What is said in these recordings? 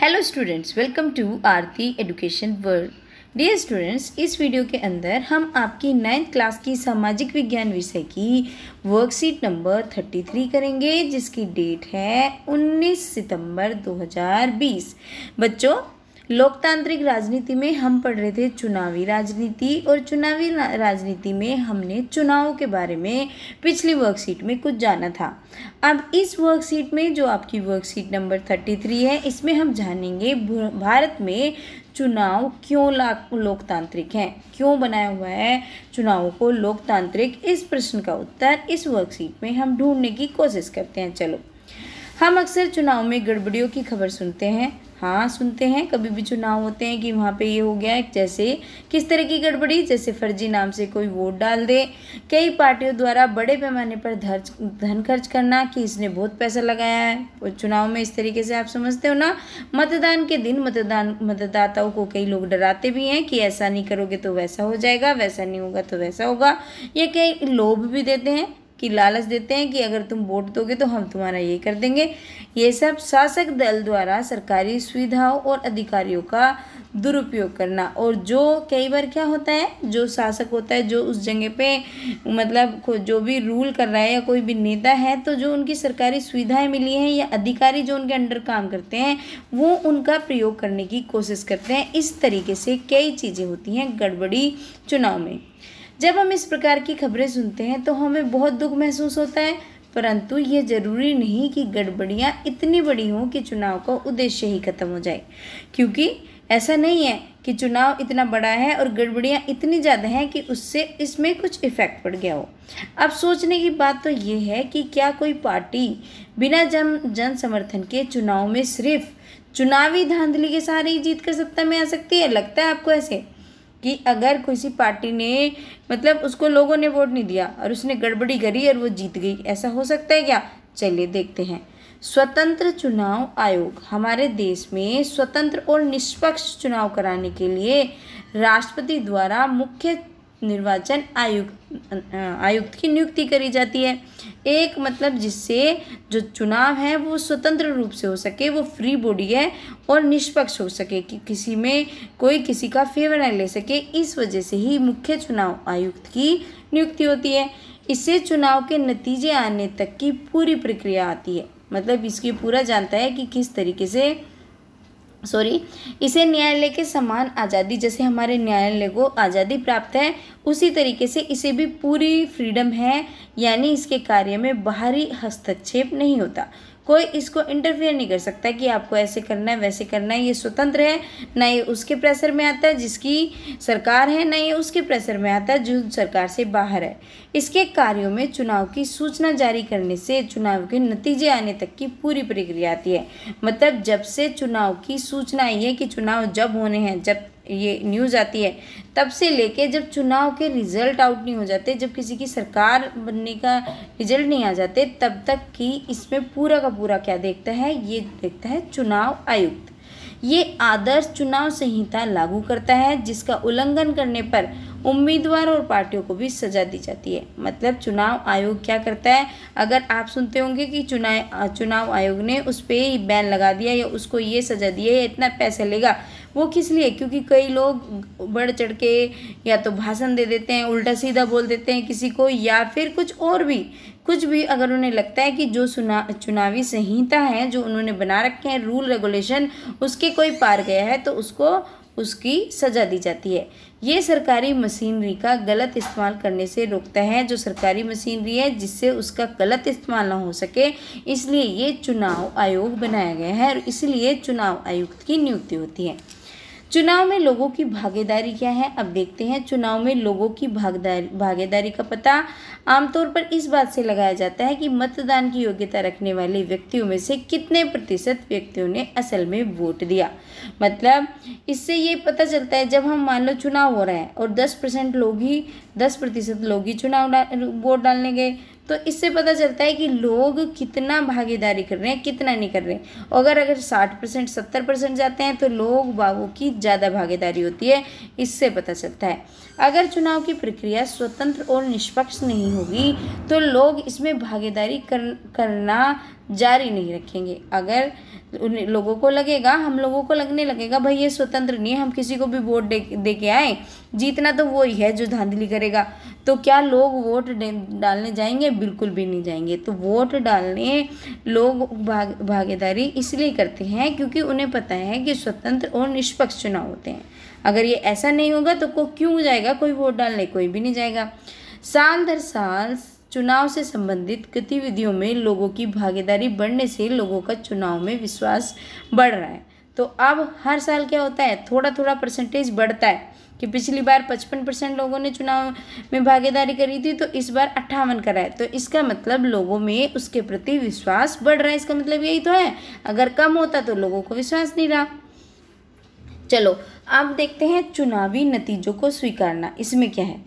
hello students welcome to Aarti education world dear students इस video के अंदर हम आपकी नाइन्थ क्लास की सामाजिक विज्ञान विषय की वर्कशीट नंबर थर्टी थ्री करेंगे जिसकी डेट है उन्नीस सितंबर दो हज़ार बीस बच्चों लोकतांत्रिक राजनीति में हम पढ़ रहे थे चुनावी राजनीति और चुनावी राजनीति में हमने चुनावों के बारे में पिछली वर्कशीट में कुछ जाना था अब इस वर्कशीट में जो आपकी वर्कशीट नंबर थर्टी थ्री है इसमें हम जानेंगे भारत में चुनाव क्यों लोकतांत्रिक हैं क्यों बनाया हुआ है चुनावों को लोकतांत्रिक इस प्रश्न का उत्तर इस वर्कशीट में हम ढूंढने की कोशिश करते हैं चलो हम अक्सर चुनाव में गड़बड़ियों की खबर सुनते हैं हाँ सुनते हैं कभी भी चुनाव होते हैं कि वहाँ पे ये हो गया है जैसे किस तरह की गड़बड़ी जैसे फर्जी नाम से कोई वोट डाल दे कई पार्टियों द्वारा बड़े पैमाने पर धर्ज धन खर्च करना कि इसने बहुत पैसा लगाया है और चुनाव में इस तरीके से आप समझते हो ना मतदान के दिन मतदान मतदाताओं को कई लोग डराते भी हैं कि ऐसा नहीं करोगे तो वैसा हो जाएगा वैसा नहीं होगा तो वैसा होगा या कई लोभ भी देते हैं की लालच देते हैं कि अगर तुम वोट दोगे तो हम तुम्हारा ये कर देंगे ये सब शासक दल द्वारा सरकारी सुविधाओं और अधिकारियों का दुरुपयोग करना और जो कई बार क्या होता है जो शासक होता है जो उस जगह पे मतलब जो भी रूल कर रहा है या कोई भी नेता है तो जो उनकी सरकारी सुविधाएं मिली हैं या अधिकारी जो उनके अंडर काम करते हैं वो उनका प्रयोग करने की कोशिश करते हैं इस तरीके से कई चीज़ें होती हैं गड़बड़ी चुनाव में जब हम इस प्रकार की खबरें सुनते हैं तो हमें बहुत दुख महसूस होता है परंतु यह जरूरी नहीं कि गड़बड़ियाँ इतनी बड़ी हों कि चुनाव का उद्देश्य ही खत्म हो जाए क्योंकि ऐसा नहीं है कि चुनाव इतना बड़ा है और गड़बड़ियाँ इतनी ज़्यादा हैं कि उससे इसमें कुछ इफ़ेक्ट पड़ गया हो अब सोचने की बात तो ये है कि क्या कोई पार्टी बिना जन जन समर्थन के चुनाव में सिर्फ चुनावी धांधली के सहारे ही जीत कर सत्ता में आ सकती है लगता है आपको ऐसे कि अगर किसी पार्टी ने मतलब उसको लोगों ने वोट नहीं दिया और उसने गड़बड़ी करी और वो जीत गई ऐसा हो सकता है क्या चलिए देखते हैं स्वतंत्र चुनाव आयोग हमारे देश में स्वतंत्र और निष्पक्ष चुनाव कराने के लिए राष्ट्रपति द्वारा मुख्य निर्वाचन आयुक्त आयुक्त की नियुक्ति करी जाती है एक मतलब जिससे जो चुनाव है वो स्वतंत्र रूप से हो सके वो फ्री बॉडी है और निष्पक्ष हो सके कि किसी में कोई किसी का फेवर नहीं ले सके इस वजह से ही मुख्य चुनाव आयुक्त की नियुक्ति होती है इससे चुनाव के नतीजे आने तक की पूरी प्रक्रिया आती है मतलब इसकी पूरा जानता है कि किस तरीके से सॉरी इसे न्यायालय के समान आज़ादी जैसे हमारे न्यायालय को आज़ादी प्राप्त है उसी तरीके से इसे भी पूरी फ्रीडम है यानी इसके कार्य में बाहरी हस्तक्षेप नहीं होता कोई इसको इंटरफियर नहीं कर सकता कि आपको ऐसे करना है वैसे करना है ये स्वतंत्र है ना ये उसके प्रेशर में आता है जिसकी सरकार है ना ये उसके प्रेशर में आता है जो सरकार से बाहर है इसके कार्यों में चुनाव की सूचना जारी करने से चुनाव के नतीजे आने तक की पूरी प्रक्रिया आती है मतलब जब से चुनाव की सूचना आई है कि चुनाव जब होने हैं जब ये न्यूज़ आती है तब से लेके जब चुनाव के रिज़ल्ट आउट नहीं हो जाते जब किसी की सरकार बनने का रिज़ल्ट नहीं आ जाते तब तक कि इसमें पूरा का पूरा क्या देखता है ये देखता है चुनाव आयुक्त ये आदर्श चुनाव संहिता लागू करता है जिसका उल्लंघन करने पर उम्मीदवार और पार्टियों को भी सजा दी जाती है मतलब चुनाव आयोग क्या करता है अगर आप सुनते होंगे कि चुनाव चुनाव आयोग ने उस पर बैन लगा दिया या उसको ये सजा दी है या इतना पैसा लेगा वो किस लिए क्योंकि कई लोग बढ़ चढ़ के या तो भाषण दे देते हैं उल्टा सीधा बोल देते हैं किसी को या फिर कुछ और भी कुछ भी अगर उन्हें लगता है कि जो सुना चुनावी संहिता है जो उन्होंने बना रखे हैं रूल रेगुलेशन उसके कोई पार गया है तो उसको उसकी सज़ा दी जाती है ये सरकारी मशीनरी का गलत इस्तेमाल करने से रोकता है जो सरकारी मशीनरी है जिससे उसका गलत इस्तेमाल ना हो सके इसलिए ये चुनाव आयोग बनाया गया है और इसलिए चुनाव आयुक्त की नियुक्ति होती है चुनाव में लोगों की भागीदारी क्या है अब देखते हैं चुनाव में लोगों की भागदारी भागीदारी का पता आमतौर पर इस बात से लगाया जाता है कि मतदान की योग्यता रखने वाले व्यक्तियों में से कितने प्रतिशत व्यक्तियों ने असल में वोट दिया मतलब इससे ये पता चलता है जब हम मान लो चुनाव हो रहा है और दस परसेंट लोग ही दस प्रतिशत लोग ही चुनाव वोट डालने गए तो इससे पता चलता है कि लोग कितना भागीदारी कर रहे हैं कितना नहीं कर रहे हैं अगर अगर साठ परसेंट सत्तर परसेंट जाते हैं तो लोग बाबू की ज़्यादा भागीदारी होती है इससे पता चलता है अगर चुनाव की प्रक्रिया स्वतंत्र और निष्पक्ष नहीं होगी तो लोग इसमें भागीदारी कर, करना जारी नहीं रखेंगे अगर उन लोगों को लगेगा हम लोगों को लगने लगेगा भाई ये स्वतंत्र नहीं है हम किसी को भी वोट दे, दे के आए जीतना तो वो ही है जो धांधली करेगा तो क्या लोग वोट डालने जाएंगे बिल्कुल भी नहीं जाएंगे तो वोट डालने लोग भाग भागीदारी इसलिए करते हैं क्योंकि उन्हें पता है कि स्वतंत्र और निष्पक्ष चुनाव होते हैं अगर ये ऐसा नहीं होगा तो को क्यों जाएगा कोई वोट डालने कोई भी नहीं जाएगा साल दर साल चुनाव से संबंधित गतिविधियों में लोगों की भागीदारी बढ़ने से लोगों का चुनाव में विश्वास बढ़ रहा है तो अब हर साल क्या होता है थोड़ा थोड़ा परसेंटेज बढ़ता है कि पिछली बार पचपन परसेंट लोगों ने चुनाव में भागीदारी करी थी तो इस बार अट्ठावन करा है तो इसका मतलब लोगों में उसके प्रति विश्वास बढ़ रहा है इसका मतलब यही तो है अगर कम होता तो लोगों को विश्वास नहीं रहा चलो अब देखते हैं चुनावी नतीजों को स्वीकारना इसमें क्या है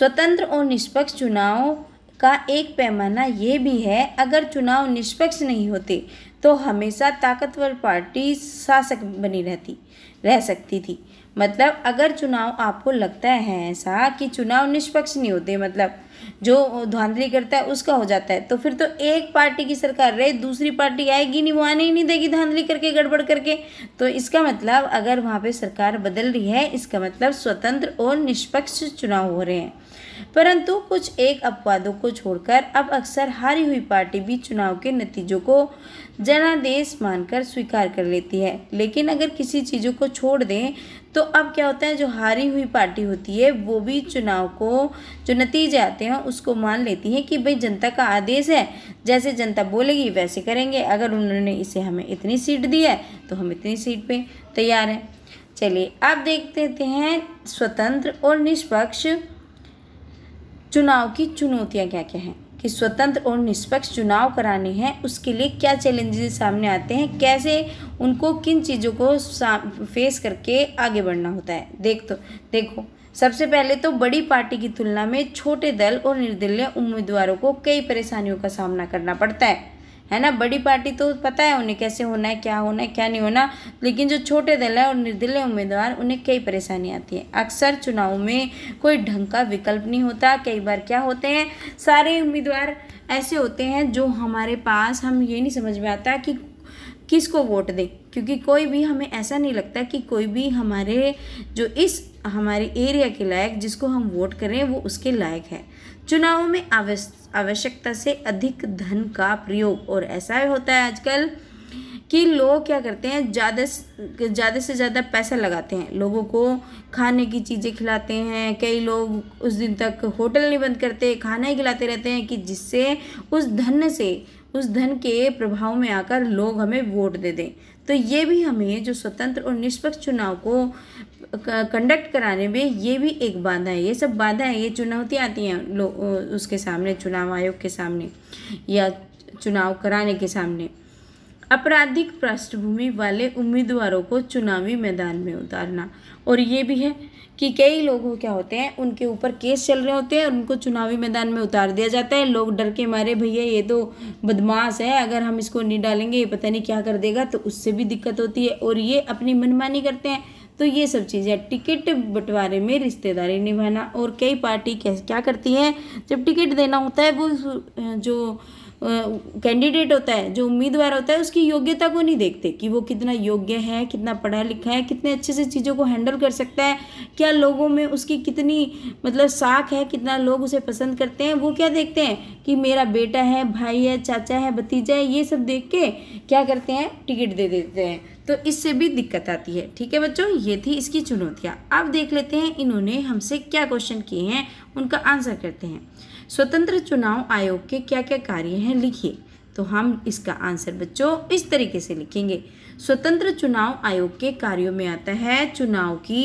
स्वतंत्र और निष्पक्ष चुनाव का एक पैमाना ये भी है अगर चुनाव निष्पक्ष नहीं होते तो हमेशा ताकतवर पार्टी शासक बनी रहती रह सकती थी मतलब अगर चुनाव आपको लगता है ऐसा कि चुनाव निष्पक्ष नहीं होते मतलब जो धांधली करता है उसका हो जाता है तो फिर तो एक पार्टी की सरकार रहे दूसरी पार्टी आएगी नहीं वो आने ही नहीं देगी धांधली करके गड़बड़ करके तो इसका मतलब अगर वहाँ पे सरकार बदल रही है इसका मतलब स्वतंत्र और निष्पक्ष चुनाव हो रहे हैं परंतु कुछ एक अपवादों को छोड़कर अब अक्सर हारी हुई पार्टी भी चुनाव के नतीजों को जनादेश मानकर स्वीकार कर लेती है लेकिन अगर किसी चीज़ों को छोड़ दें तो अब क्या होता है जो हारी हुई पार्टी होती है वो भी चुनाव को जो नतीजे आते हैं उसको मान लेती है कि भाई जनता का आदेश है जैसे जनता बोलेगी वैसे करेंगे अगर उन्होंने इसे हमें इतनी सीट दी है तो हम इतनी सीट पर तैयार हैं चलिए अब देख देते हैं स्वतंत्र और निष्पक्ष चुनाव की चुनौतियाँ क्या क्या हैं स्वतंत्र और निष्पक्ष चुनाव कराने हैं उसके लिए क्या चैलेंजेस सामने आते हैं कैसे उनको किन चीज़ों को फेस करके आगे बढ़ना होता है देख तो देखो सबसे पहले तो बड़ी पार्टी की तुलना में छोटे दल और निर्दलीय उम्मीदवारों को कई परेशानियों का सामना करना पड़ता है है ना बड़ी पार्टी तो पता है उन्हें कैसे होना है क्या होना है क्या नहीं होना लेकिन जो छोटे दल है और निर्दलीय उम्मीदवार उन्हें कई परेशानी आती है अक्सर चुनाव में कोई ढंग का विकल्प नहीं होता कई बार क्या होते हैं सारे उम्मीदवार ऐसे होते हैं जो हमारे पास हम ये नहीं समझ में आता कि किसको वोट दें क्योंकि कोई भी हमें ऐसा नहीं लगता कि कोई भी हमारे जो इस हमारे एरिया के लायक जिसको हम वोट करें वो उसके लायक है चुनावों में आवश्यकता से अधिक धन का प्रयोग और ऐसा होता है आजकल कि लोग क्या करते हैं ज़्यादा ज़्यादा से ज़्यादा पैसा लगाते हैं लोगों को खाने की चीज़ें खिलाते हैं कई लोग उस दिन तक होटल नहीं बंद करते खाना ही खिलाते रहते हैं कि जिससे उस धन से उस धन के प्रभाव में आकर लोग हमें वोट दे दें तो ये भी हमें जो स्वतंत्र और निष्पक्ष चुनाव को कंडक्ट कराने में ये भी एक बाधा है ये सब बाधा है ये चुनौतियाँ आती हैं लोग उसके सामने चुनाव आयोग के सामने या चुनाव कराने के सामने आपराधिक पृष्ठभूमि वाले उम्मीदवारों को चुनावी मैदान में उतारना और ये भी है कि कई लोग क्या होते हैं उनके ऊपर केस चल रहे होते हैं और उनको चुनावी मैदान में उतार दिया जाता है लोग डर के मारे भैया ये तो बदमाश है अगर हम इसको नहीं डालेंगे ये पता नहीं क्या कर देगा तो उससे भी दिक्कत होती है और ये अपनी मनमानी करते हैं तो ये सब चीज़ें टिकट बंटवारे में रिश्तेदारी निभाना और कई पार्टी क्या करती है जब टिकट देना होता है वो जो कैंडिडेट होता है जो उम्मीदवार होता है उसकी योग्यता को नहीं देखते कि वो कितना योग्य है कितना पढ़ा लिखा है कितने अच्छे से चीज़ों को हैंडल कर सकता है क्या लोगों में उसकी कितनी मतलब साख है कितना लोग उसे पसंद करते हैं वो क्या देखते हैं कि मेरा बेटा है भाई है चाचा है भतीजा है ये सब देख के क्या करते हैं टिकट दे देते हैं तो इससे भी दिक्कत आती है ठीक है बच्चों ये थी इसकी चुनौतियाँ अब देख लेते हैं इन्होंने हमसे क्या क्वेश्चन किए हैं उनका आंसर करते हैं स्वतंत्र चुनाव आयोग के क्या क्या कार्य हैं लिखिए तो हम इसका आंसर बच्चों इस तरीके से लिखेंगे स्वतंत्र चुनाव आयोग के कार्यों में आता है चुनाव की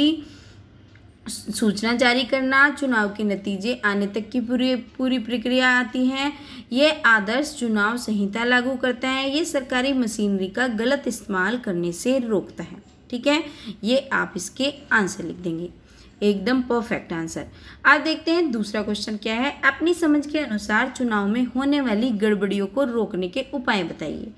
सूचना जारी करना चुनाव के नतीजे आने तक की पूरी पूरी प्रक्रिया आती है यह आदर्श चुनाव संहिता लागू करता है ये सरकारी मशीनरी का गलत इस्तेमाल करने से रोकता है ठीक है ये आप इसके आंसर लिख देंगे एकदम परफेक्ट आंसर आप देखते हैं दूसरा क्वेश्चन क्या है अपनी समझ के अनुसार चुनाव में होने वाली गड़बड़ियों को रोकने के उपाय बताइए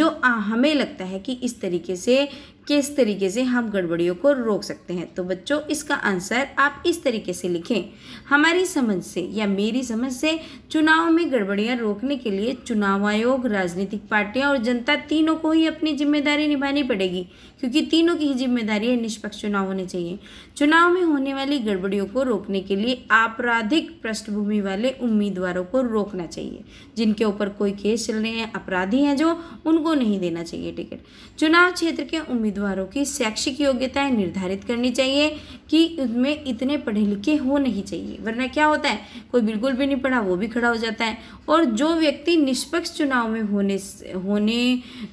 जो हमें लगता है कि इस तरीके से किस तरीके से हम गड़बड़ियों को रोक सकते हैं तो बच्चों इसका आंसर आप इस तरीके से लिखें हमारी समझ से या मेरी समझ से चुनाव में गड़बड़ियां रोकने के लिए चुनाव आयोग राजनीतिक पार्टियां और जनता तीनों को ही अपनी जिम्मेदारी निभानी पड़ेगी क्योंकि तीनों की ही जिम्मेदारी है निष्पक्ष चुनाव होने चाहिए चुनाव में होने वाली गड़बड़ियों को रोकने के लिए आपराधिक पृष्ठभूमि वाले उम्मीदवारों को रोकना चाहिए जिनके ऊपर कोई केस चल रहे हैं अपराधी हैं जो उनको नहीं देना चाहिए टिकट चुनाव क्षेत्र के उम्मीदवार उम्मीदवारों की शैक्षिक योग्यताएं निर्धारित करनी चाहिए कि उनमें इतने पढ़े लिखे हो नहीं चाहिए वरना क्या होता है कोई बिल्कुल भी नहीं पढ़ा वो भी खड़ा हो जाता है और जो व्यक्ति निष्पक्ष चुनाव में होने होने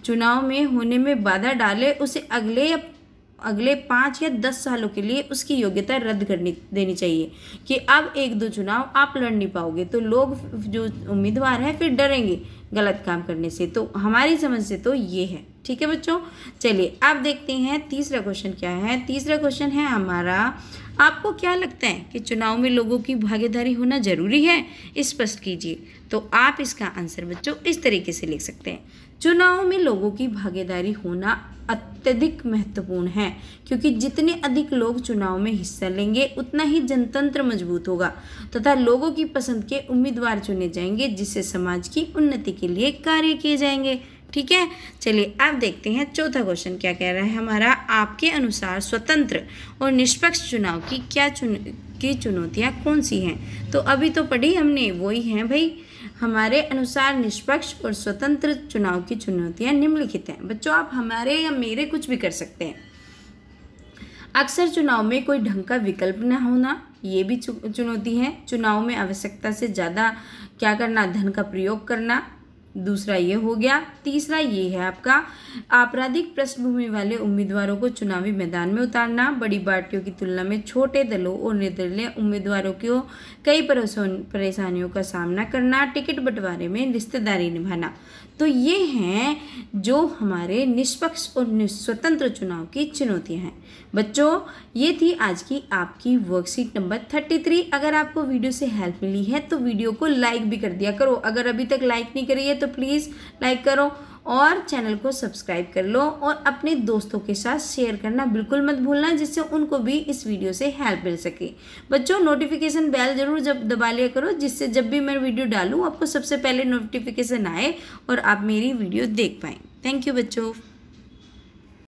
चुनाव में होने में बाधा डाले उसे अगले या अगले पाँच या दस सालों के लिए उसकी योग्यता रद्द करनी देनी चाहिए कि अब एक दो चुनाव आप लड़ नहीं पाओगे तो लोग जो उम्मीदवार हैं फिर डरेंगे गलत काम करने से तो हमारी समझ से तो ये है ठीक है बच्चों चलिए अब देखते हैं तीसरा क्वेश्चन क्या है तीसरा क्वेश्चन है हमारा आपको क्या लगता है कि चुनाव में लोगों की भागीदारी होना जरूरी है स्पष्ट कीजिए तो आप इसका आंसर बच्चों इस तरीके से लिख सकते हैं चुनाव में लोगों की भागीदारी होना अत्यधिक महत्वपूर्ण है क्योंकि जितने अधिक लोग चुनाव में हिस्सा लेंगे उतना ही जनतंत्र मजबूत होगा तथा तो लोगों की पसंद के उम्मीदवार चुने जाएंगे जिससे समाज की उन्नति के लिए कार्य किए जाएंगे ठीक है चलिए अब देखते हैं चौथा क्वेश्चन क्या कह रहा है हमारा आपके अनुसार स्वतंत्र और निष्पक्ष चुनाव की क्या चुन की चुनौतियाँ कौन सी हैं तो अभी तो पढ़ी हमने वही हैं भाई हमारे अनुसार निष्पक्ष और स्वतंत्र चुनाव की चुनौतियाँ निम्नलिखित हैं बच्चों आप हमारे या मेरे कुछ भी कर सकते हैं अक्सर चुनाव में कोई ढंग का विकल्प न होना ये भी चुनौती है चुनाव में आवश्यकता से ज़्यादा क्या करना धन का प्रयोग करना दूसरा ये हो गया तीसरा ये है आपका आपराधिक पृष्ठभूमि वाले उम्मीदवारों को चुनावी मैदान में उतारना बड़ी पार्टियों की तुलना में छोटे दलों और निर्दलीय उम्मीदवारों को कई परेशानियों का सामना करना टिकट बंटवारे में रिश्तेदारी निभाना तो ये हैं जो हमारे निष्पक्ष और स्वतंत्र चुनाव की चुनौतियां हैं बच्चों ये थी आज की आपकी वर्कशीट नंबर थर्टी थ्री अगर आपको वीडियो से हेल्प मिली है तो वीडियो को लाइक भी कर दिया करो अगर अभी तक लाइक नहीं करी है तो प्लीज़ लाइक करो और चैनल को सब्सक्राइब कर लो और अपने दोस्तों के साथ शेयर करना बिल्कुल मत भूलना जिससे उनको भी इस वीडियो से हेल्प मिल सके बच्चों नोटिफिकेशन बेल जरूर जब दबा लिया करो जिससे जब भी मैं वीडियो डालूँ आपको सबसे पहले नोटिफिकेशन आए और आप मेरी वीडियो देख पाएँ थैंक यू बच्चों